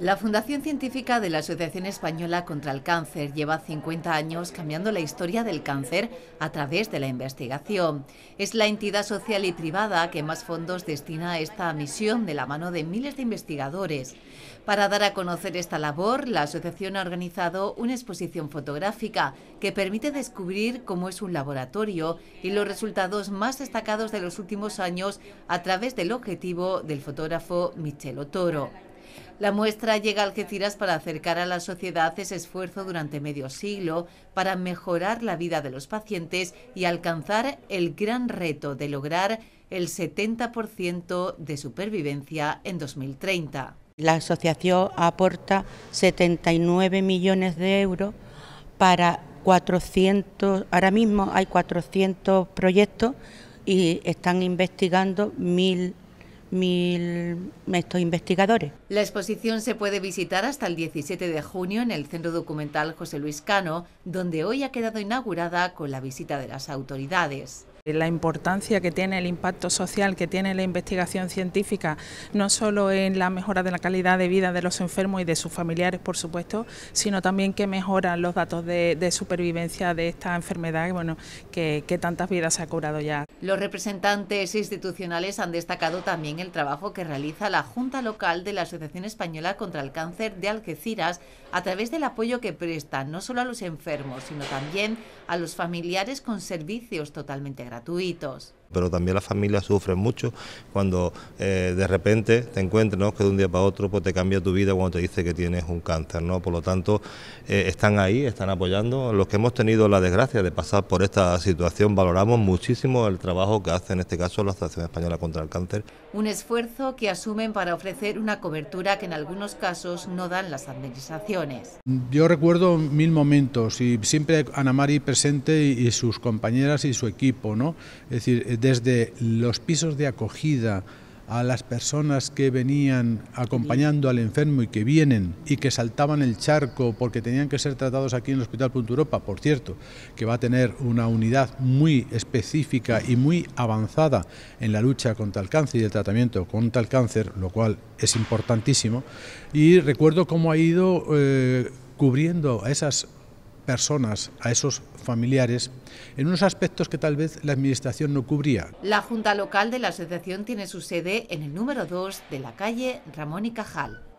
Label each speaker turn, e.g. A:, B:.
A: La Fundación Científica de la Asociación Española contra el Cáncer lleva 50 años cambiando la historia del cáncer a través de la investigación. Es la entidad social y privada que más fondos destina a esta misión de la mano de miles de investigadores. Para dar a conocer esta labor, la asociación ha organizado una exposición fotográfica que permite descubrir cómo es un laboratorio y los resultados más destacados de los últimos años a través del objetivo del fotógrafo Michelo Toro. La muestra llega a Algeciras para acercar a la sociedad ese esfuerzo durante medio siglo para mejorar la vida de los pacientes y alcanzar el gran reto de lograr el 70% de supervivencia en 2030. La asociación aporta 79 millones de euros para 400, ahora mismo hay 400 proyectos y están investigando mil, mil estos investigadores. La exposición se puede visitar hasta el 17 de junio en el Centro Documental José Luis Cano, donde hoy ha quedado inaugurada con la visita de las autoridades la importancia que tiene el impacto social que tiene la investigación científica, no solo en la mejora de la calidad de vida de los enfermos y de sus familiares, por supuesto, sino también que mejoran los datos de, supervivencia de esta enfermedad bueno, que, que tantas vidas se ha curado ya. Los representantes institucionales han destacado también el trabajo que realiza la Junta Local de la Asociación Española contra el Cáncer de Algeciras a través del apoyo que presta no solo a los enfermos, sino también a los familiares con servicios totalmente gratuitos
B: pero también las familias sufren mucho cuando eh, de repente te encuentras que de un día para otro pues, te cambia tu vida cuando te dice que tienes un cáncer. ¿no? Por lo tanto, eh, están ahí, están apoyando. Los que hemos tenido la desgracia de pasar por esta situación, valoramos muchísimo el trabajo que hace en este caso la Asociación Española contra el Cáncer.
A: Un esfuerzo que asumen para ofrecer una cobertura que en algunos casos no dan las administraciones.
C: Yo recuerdo mil momentos y siempre Ana Mari presente y sus compañeras y su equipo, ¿no? Es decir, desde los pisos de acogida a las personas que venían acompañando al enfermo y que vienen y que saltaban el charco porque tenían que ser tratados aquí en el Hospital Punto Europa, por cierto, que va a tener una unidad muy específica y muy avanzada en la lucha contra el cáncer y el tratamiento contra el cáncer, lo cual es importantísimo. Y recuerdo cómo ha ido eh, cubriendo a esas personas, a esos familiares, en unos aspectos que tal vez la Administración no cubría.
A: La Junta Local de la Asociación tiene su sede en el número 2 de la calle Ramón y Cajal.